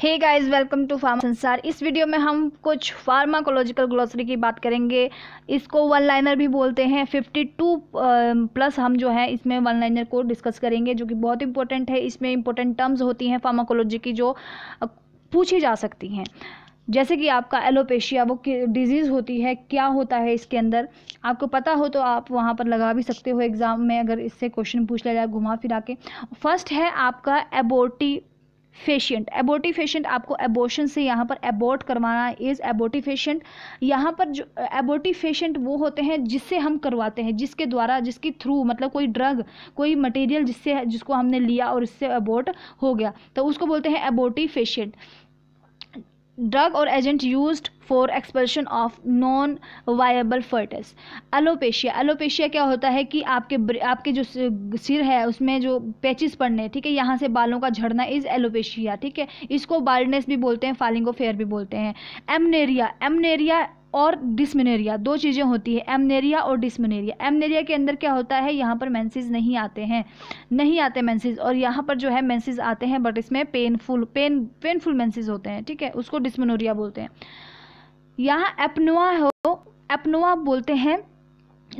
hey guys welcome to pharma Sansar इस video में हम कुछ फार्माकोलॉजिकल ग्लोसरी की बात करेंगे इसको वन लाइनर भी बोलते हैं 52 प्लस हम जो है इसमें वन लाइनर को डिस्कस करेंगे जो कि बहुत इंपॉर्टेंट है इसमें इंपॉर्टेंट टर्म्स होती हैं फार्माकोलॉजी की जो पूछी जा सकती हैं जैसे कि आपका एलोपेशिया वो डिजीज़ होती है क्या होता है इसके अंदर आपको पता हो तो आप वहाँ पर लगा भी सकते हो एग्ज़ाम में अगर इससे क्वेश्चन पूछ लिया जाए घुमा फिरा के फर्स्ट है आपका एबोर्टी फेशियंट फेशियंट आपको एबोशन से यहाँ पर एबोट करवाना इज़ फेशियंट यहाँ पर जो फेशियंट वो होते हैं जिससे हम करवाते हैं जिसके द्वारा जिसके थ्रू मतलब कोई ड्रग कोई मटेरियल जिससे जिसको हमने लिया और इससे एबोट हो गया तो उसको बोलते हैं फेशियंट ड्रग और agent use for expulsion of non viable foetus alopecia alopecia क्या होता है कि आपके आपके जो सिर है उसमें जो पैचिस पड़ने हैं ठीक है यहाँ से बालों का झड़ना इज़ एलोपेशिया ठीक है इसको बाल्डनेस भी बोलते हैं फालिंगोफेयर भी बोलते हैं एमनेरिया एमनेरिया और डिस्मिनेरिया दो चीज़ें होती है एमनेरिया और डिस्मिनेरिया एमनेरिया के अंदर क्या होता है यहाँ पर मैंसिस नहीं आते हैं नहीं आते मैंसिस और यहाँ पर जो है मैंसिस आते हैं बट इसमें पेनफुल पेन पेनफुल मैंसिस होते हैं ठीक है उसको डिस्मिनोरिया बोलते हैं यहाँ एपनोआ हो एपनोआ बोलते हैं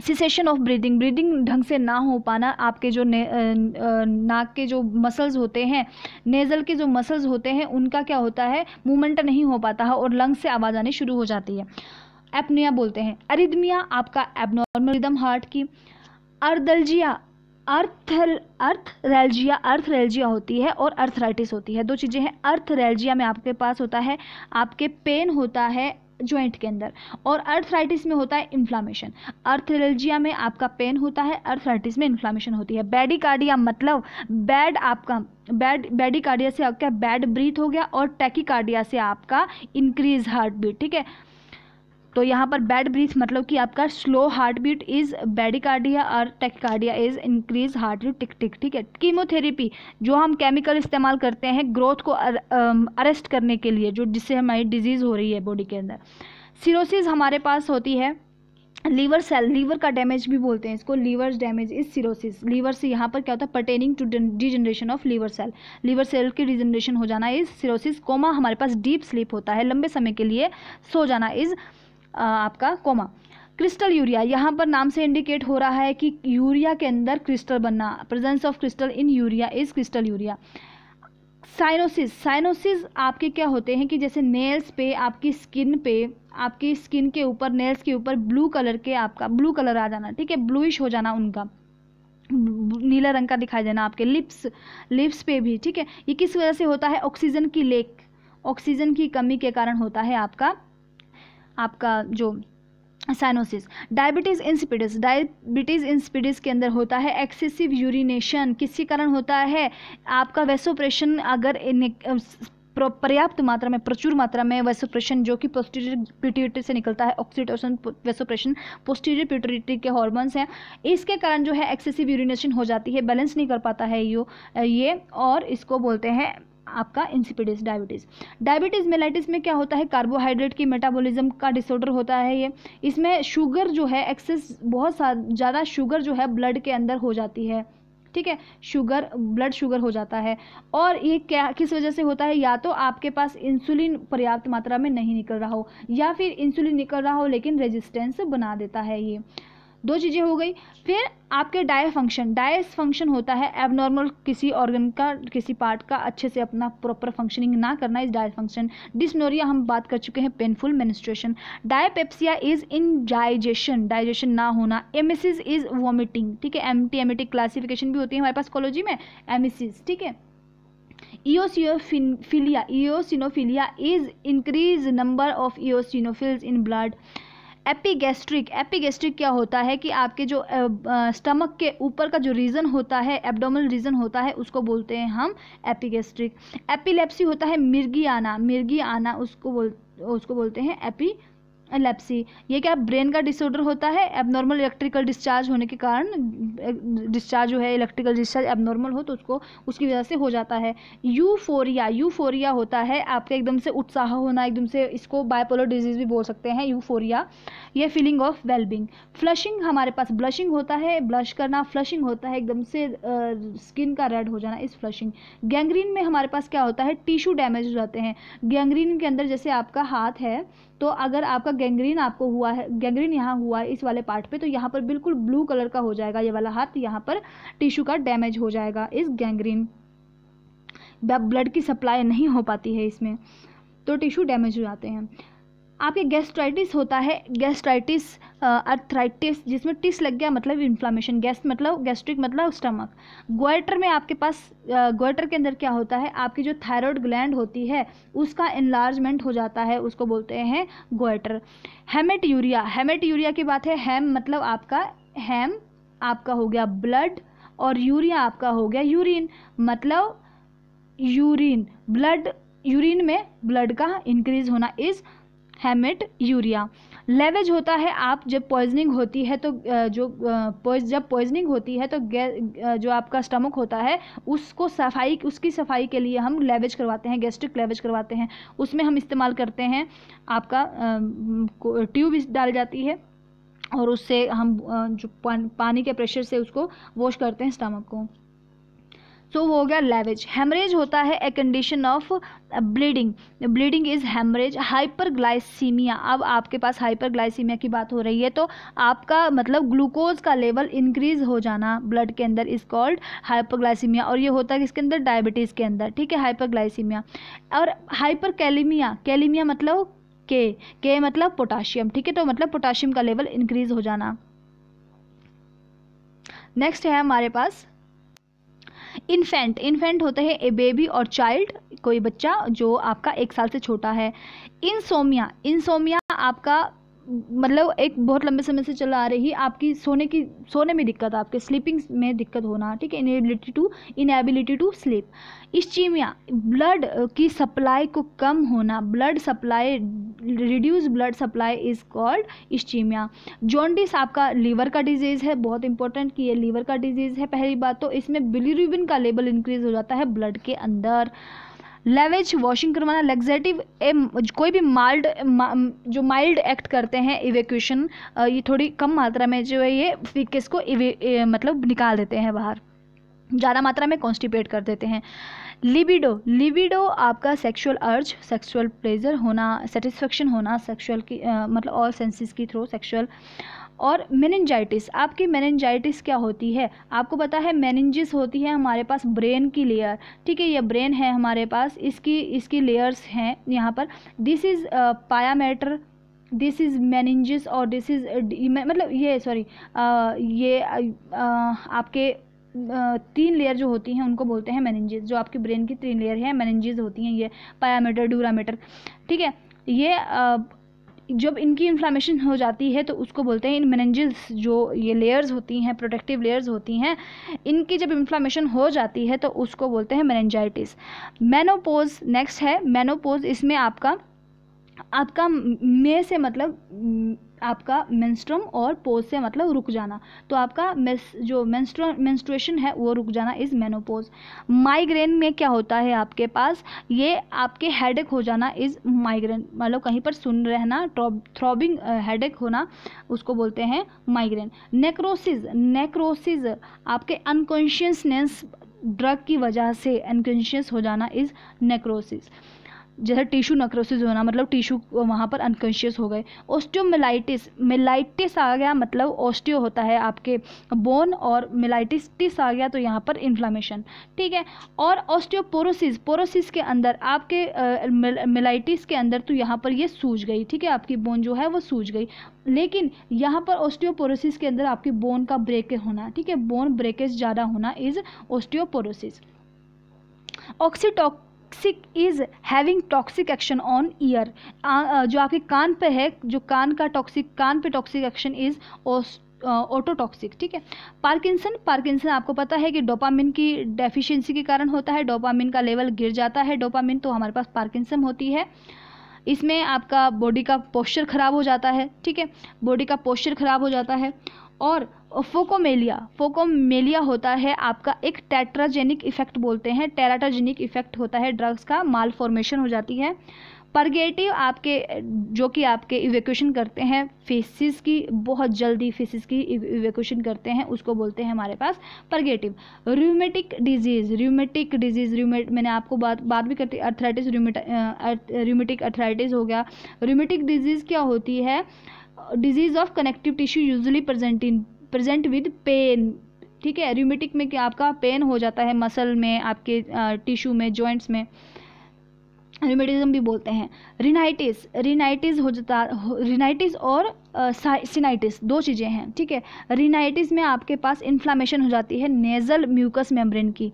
सिसेशन ऑफ ब्रीदिंग ब्रीदिंग ढंग से ना हो पाना आपके जो ने, नाक के जो मसल्स होते हैं नेज़ल के जो मसल्स होते हैं उनका क्या होता है मूवमेंट नहीं हो पाता है और लंग्स से आवाज़ आनी शुरू हो जाती है एपनिया बोलते हैं अरिदमिया आपका एबनॉर्मल रिदम हार्ट की अर्दलजिया अर्थल अर्थ रेलजिया होती है और अर्थराइटिस होती है दो चीज़ें हैं अर्थ रेल्जिया में आपके पास होता है आपके पेन होता है ज्वाइंट के अंदर और अर्थराइटिस में होता है इन्फ्लामेशन अर्थरेलजिया में आपका पेन होता है अर्थराइटिस में इन्फ्लामेशन होती है बैडिकार्डिया मतलब बैड आपका बैड बैडिकार्डिया से आपका बैड ब्रीथ हो गया और टैकिकार्डिया से आपका इंक्रीज हार्ट बीट ठीक है तो यहाँ पर बैड ब्रीथ मतलब कि आपका slow heart beat is bradycardia और tachycardia is increase heart rate tick tick ठीक है कीमोथेरेपी जो हम केमिकल इस्तेमाल करते हैं ग्रोथ को अर, अरेस्ट करने के लिए जो जिससे हमारी डिजीज़ हो रही है बॉडी के अंदर सिरोसिस हमारे पास होती है लीवर सेल लीवर का डैमेज भी बोलते हैं इसको liver damage is cirrhosis liver से यहाँ पर क्या होता है pertaining to degeneration of liver cell liver cell की डिजनरेशन हो जाना इज सिरोसिस कोमा हमारे पास डीप स्लीप होता है लंबे समय के लिए सो जाना इज़ आपका कोमा क्रिस्टल यूरिया यहाँ पर नाम से इंडिकेट हो रहा है कि यूरिया के अंदर क्रिस्टल बनना presence of crystal in urea is crystal urea cyanosis cyanosis आपके क्या होते हैं कि जैसे नेल्स पे आपकी स्किन पे आपकी स्किन के ऊपर नेल्स के ऊपर ब्लू कलर के आपका ब्लू कलर आ जाना ठीक है ब्लूइश हो जाना उनका नीला रंग का दिखाई देना आपके लिप्स लिप्स पे भी ठीक है ये किस वजह से होता है ऑक्सीजन की लेक ऑक्सीजन की कमी के कारण होता है आपका आपका जो cyanosis diabetes insipidus diabetes insipidus के अंदर होता है एक्सेसिव यूरिनेशन किसके कारण होता है आपका वेसोप्रेशन अगर पर्याप्त मात्रा में प्रचुर मात्रा में वैसोप्रेशन जो कि पोस्टीरियर प्यूटरिटी से निकलता है ऑक्सीटोसन वेसोप्रेशन पोस्टीरियर प्यूटरिटी के हॉर्मोन्स हैं इसके कारण जो है एक्सेसिव यूरिनेशन हो जाती है बैलेंस नहीं कर पाता है यो ये और इसको बोलते हैं आपका इंसिपिडिस डायबिटीज़ डायबिटीज़ मेलाइटिस में क्या होता है कार्बोहाइड्रेट की मेटाबॉलिज्म का डिसऑर्डर होता है ये इसमें शुगर जो है एक्सेस बहुत ज़्यादा शुगर जो है ब्लड के अंदर हो जाती है ठीक है शुगर ब्लड शुगर हो जाता है और ये क्या किस वजह से होता है या तो आपके पास इंसुलिन पर्याप्त मात्रा में नहीं निकल रहा हो या फिर इंसुलिन निकल रहा हो लेकिन रेजिस्टेंस बना देता है ये दो चीज़ें हो गई फिर आपके डाय फंक्शन डायस फंक्शन होता है एबनॉर्मल किसी ऑर्गन का किसी पार्ट का अच्छे से अपना प्रॉपर फंक्शनिंग ना करना इस डाय फंक्शन डिसनोरिया हम बात कर चुके हैं painful menstruation dyspepsia is indigestion digestion ना होना एमिसिस इज वॉमिटिंग ठीक है एम टी क्लासिफिकेशन भी होती है हमारे पास कॉलोजी में एमिसिस ठीक है eosinophilia eosinophilia is increase number of eosinophils in blood epigastric epigastric क्या होता है कि आपके जो स्टमक के ऊपर का जो रीज़न होता है एबडोमल रीज़न होता है उसको बोलते हैं हम एपीगैस्ट्रिक एपिलेप्सी होता है मिर्गी आना मिर्गी आना उसको बोल उसको बोलते हैं एपी एलेप्सी ये क्या ब्रेन का डिसऑर्डर होता है एबनॉर्मल इलेक्ट्रिकल डिस्चार्ज होने के कारण डिस्चार्ज जो है इलेक्ट्रिकल डिस्चार्ज एबनॉर्मल हो तो उसको उसकी वजह से हो जाता है यूफोरिया यूफोरिया होता है आपका एकदम से उत्साह होना एकदम से इसको बायपोलर डिजीज़ भी बोल सकते हैं यूफोरिया ये फीलिंग ऑफ वेलबिंग फ्लशिंग हमारे पास ब्लशिंग होता है ब्लश करना फ्लशिंग होता है एकदम से स्किन का रेड हो जाना इस फ्लशिंग गैंग्रीन में हमारे पास क्या होता है टिश्यू डैमेज हो जाते हैं गैंग्रीन के अंदर जैसे आपका हाथ है तो अगर आपका गैंग्रीन आपको हुआ है गैंग्रीन यहाँ हुआ है इस वाले पार्ट पे तो यहाँ पर बिल्कुल ब्लू कलर का हो जाएगा ये वाला हाथ यहाँ पर टिश्यू का डैमेज हो जाएगा इस गैंग्रीन ब्लड की सप्लाई नहीं हो पाती है इसमें तो टिश्यू डैमेज हो जाते हैं आपके गैस्ट्राइटिस होता है गैस्ट्राइटिस अर्थराइटिस जिसमें टिस लग गया मतलब इन्फ्लामेशन गैस मतलब गैस्ट्रिक मतलब स्टमक ग्वाइटर में आपके पास ग्वाइटर के अंदर क्या होता है आपकी जो थायराइड ग्लैंड होती है उसका इन्लार्जमेंट हो जाता है उसको बोलते हैं goitre haematuria haematuria की बात है हेम मतलब आपका हेम आपका हो गया ब्लड और यूरिया आपका हो गया यूरिन मतलब यूरिन ब्लड यूरिन में ब्लड का इंक्रीज होना इज़ हैमेट यूरिया लेवेज होता है आप जब पॉइजनिंग होती है तो जो जब पॉइजनिंग होती है तो गै जो आपका स्टमक होता है उसको सफाई उसकी सफाई के लिए हम लेवेज करवाते हैं गैस्ट्रिक लेवेज करवाते हैं उसमें हम इस्तेमाल करते हैं आपका ट्यूब डाल जाती है और उससे हम जो पानी के प्रेशर से उसको वॉश करते हैं स्टमक को सो वो हो गया लेवेज हेमरेज होता है a condition of bleeding bleeding is haemorrhage hyperglycaemia अब आपके पास हाइपरग्लाइसीमिया की बात हो रही है तो आपका मतलब ग्लूकोज का लेवल इंक्रीज हो जाना ब्लड के अंदर इज़ कॉल्ड हाइपरग्लाइसीमिया और ये होता है किसके अंदर डायबिटीज़ के अंदर ठीक है हाइपरग्लाइसीमिया और हाइपर कैलीमिया कैलीमिया मतलब के के मतलब पोटाशियम ठीक है तो मतलब पोटाशियम का लेवल इंक्रीज हो जाना नेक्स्ट है हमारे पास इन्फेंट इन्फेंट होते हैं ए बेबी और चाइल्ड कोई बच्चा जो आपका एक साल से छोटा है इंसोमिया इंसोमिया आपका मतलब एक बहुत लंबे समय से चला आ रही आपकी सोने की सोने में दिक्कत आपके स्लीपिंग में दिक्कत होना ठीक है inability to inability to sleep ischaemia blood की सप्लाई को कम होना blood supply reduce blood supply is called ischaemia jaundice आपका लीवर का डिजीज़ है बहुत इंपॉर्टेंट कि ये लीवर का डिजीज़ है पहली बात तो इसमें बिलीरुबिन का लेवल इंक्रीज हो जाता है ब्लड के अंदर लेवेज वॉशिंग करवाना लेग्जेटिव कोई भी माल्ड मा, जो माइल्ड एक्ट करते हैं इवेक्यूशन ये थोड़ी कम मात्रा में जो है ये फीकेस को इवे, ए, मतलब निकाल देते हैं बाहर ज़्यादा मात्रा में कॉन्स्टिपेट कर देते हैं लिबिडो लिबिडो आपका सेक्सुअल अर्ज सेक्सुअल प्लेजर होना सेटिस्फेक्शन होना सेक्सुअल की आ, मतलब और सेंसेस के थ्रू सेक्सुअल और मेनिनजाइटिस आपकी मेनिनजाइटिस क्या होती है आपको पता है मेनिनजिस होती है हमारे पास ब्रेन की लेयर ठीक है ये ब्रेन है हमारे पास इसकी इसकी लेयर्स हैं यहाँ पर this is pia mater this is meninges और दिस इज़ मतलब ये सॉरी ये आ, आपके तीन लेयर जो होती हैं उनको बोलते हैं मैनेंजिस जो आपकी ब्रेन की तीन लेयर है मैनेंजिस होती हैं ये पायामीटर डूरामीटर ठीक है ये जब इनकी इन्फ्लामेशन हो जाती है तो उसको बोलते हैं इन मैनेंजेस जो ये लेयर्स होती हैं प्रोटेक्टिव लेयर्स होती हैं इनकी जब इन्फ्लामेशन हो जाती है तो उसको बोलते हैं मैनेंजाइटिस मेनोपोज नेक्स्ट है मेनोपोज इसमें आपका आपका मे से मतलब आपका मेंस्ट्रम और पोज से मतलब रुक जाना तो आपका मेस जो मेंस्ट्रुएशन है वो रुक जाना इज़ मेनोपोज माइग्रेन में क्या होता है आपके पास ये आपके हेडेक हो जाना इज़ माइग्रेन मतलब कहीं पर सुन रहना थ्रॉबिंग हेडेक होना उसको बोलते हैं माइग्रेन नेक्रोसिस नेक्रोसिस आपके अनकॉन्शियसनेस ड्रग की वजह से अनकॉन्शियस हो जाना इज़ नेक्रोसिस जैसे टिश्यू नक्रोसिस होना मतलब टिश्यू वहाँ पर अनकॉन्शियस हो गए ऑस्टियोमिलाइटिस मिलाइटिस आ गया मतलब ओस्टियो होता है आपके बोन और मिलाइटिस टिस आ गया तो यहाँ पर इन्फ्लामेशन ठीक है और ऑस्टियोपोरोसिस पोरोसिस के अंदर आपके मिलाइटिस के अंदर तो यहाँ पर ये सूज गई ठीक है आपकी बोन जो है वो सूज गई लेकिन यहाँ पर ऑस्टियोपोरोसिस के अंदर आपकी बोन का ब्रेक होना ठीक है बोन ब्रेकेज ज़्यादा होना इज़ ऑस्टियोपोरोसिस ऑक्सीटॉक toxic is having toxic action on ear जो आपके कान पे है जो कान का टॉक्सिक कान पे टॉक्सिक एक्शन इज़ ऑटोटॉक्सिक ठीक है पार्किंसन पार्किंसन आपको पता है कि डोपामिन की डेफिशिएंसी के कारण होता है डोपामिन का लेवल गिर जाता है डोपामिन तो हमारे पास पार्किंसन होती है इसमें आपका बॉडी का पोस्चर ख़राब हो जाता है ठीक है बॉडी का पोस्चर ख़राब हो जाता है और फोकोमेलिया फोकोमेलिया होता है आपका एक टेट्राजेनिक इफेक्ट बोलते हैं टेराटाजेनिक इफेक्ट होता है ड्रग्स का माल फॉर्मेशन हो जाती है परगेटिव आपके जो कि आपके इवेक्यूशन करते हैं फेसिस की बहुत जल्दी फेसिस की इवेक्यूशन करते हैं उसको बोलते हैं हमारे पास purgative rheumatic disease rheumatic disease रूमेट मैंने आपको बात बात भी करती अर्थराइटिस र्यूमेटिक अर्थराइटिस हो गया र्यूमेटिक डिजीज़ क्या होती है disease of connective tissue usually present in present with pain ठीक है र्यूमेटिक में क्या आपका पेन हो जाता है मसल में आपके टिश्यू में जॉइंट्स में रिमेटिज्म भी बोलते हैं रिनाइटिस रिनाइटिस हो जाता रिनाइटिस और सिनाइटिस दो चीज़ें हैं ठीक है रिनाइटिस में आपके पास इन्फ्लामेशन हो जाती है नेज़ल म्यूकस मेम्ब्रेन की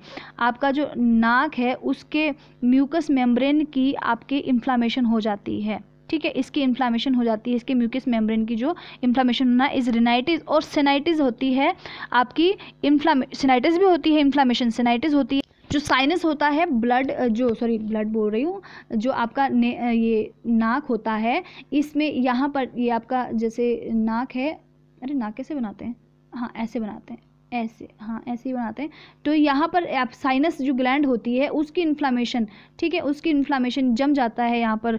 आपका जो नाक है उसके म्यूकस मेम्ब्रेन की आपकी इन्फ्लामेशन हो जाती है ठीक है इसकी इन्फ्लामेशन हो जाती है इसके म्यूकस मेम्ब्रेन की जो इन्फ्लामेशन होना इज रिनाइटिस और सेनाइटिस होती है आपकी इन्फ्लामे सिनाइटिस भी होती है इन्फ्लामेशन सेनाइटिस होती है जो साइनस होता है ब्लड जो सॉरी ब्लड बोल रही हूँ जो आपका ने, ये नाक होता है इसमें यहाँ पर ये आपका जैसे नाक है अरे नाक कैसे बनाते हैं हाँ ऐसे बनाते हैं ऐसे हाँ ऐसे ही बनाते हैं तो यहाँ पर आप साइनस जो ग्लैंड होती है उसकी इन्फ्लामेशन ठीक है उसकी इन्फ्लामेशन जम जाता है यहाँ पर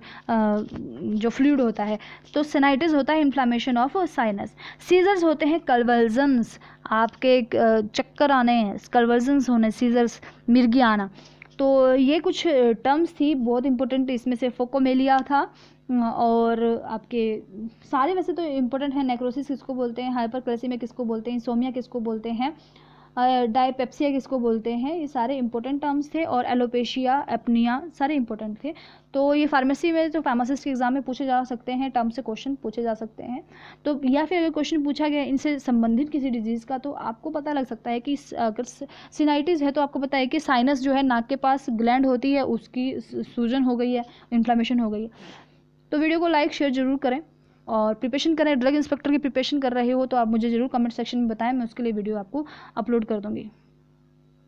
जो फ्लूड होता है तो सेनाइटिस होता है इन्फ्लामेशन ऑफ साइनस सीजर्स होते हैं कलवर्जन्स आपके चक्कर आने कलवर्जन्स होने सीजर्स मिर्गी आना तो ये कुछ टर्म्स थी बहुत इंपॉर्टेंट इसमें से फोकोमेलिया था और आपके सारे वैसे तो इम्पोर्टेंट है नेक्रोसिस किसको बोलते हैं हाइपर किसको बोलते हैं इंसोमिया किसको बोलते हैं डायपेप्सिया किसको बोलते हैं ये सारे इंपॉर्टेंट टर्म्स थे और एलोपेशिया एपनिया सारे इंपॉर्टेंट थे तो ये फार्मेसी में जो फार्मासिस्ट के एग्जाम में पूछे जा सकते हैं टर्म से क्वेश्चन पूछे जा सकते हैं तो या फिर अगर क्वेश्चन पूछा गया इनसे संबंधित किसी डिजीज़ का तो आपको पता लग सकता है कि अगर सीनाइटिस है तो आपको पता है कि साइनस जो है नाक के पास ग्लैंड होती है उसकी सूजन हो गई है इन्फ्लामेशन हो गई है तो वीडियो को लाइक शेयर जरूर करें और प्रिपेशन करें ड्रग इंस्पेक्टर की प्रिपेशन कर रहे हो तो आप मुझे ज़रूर कमेंट सेक्शन में बताएं मैं उसके लिए वीडियो आपको अपलोड कर दूँगी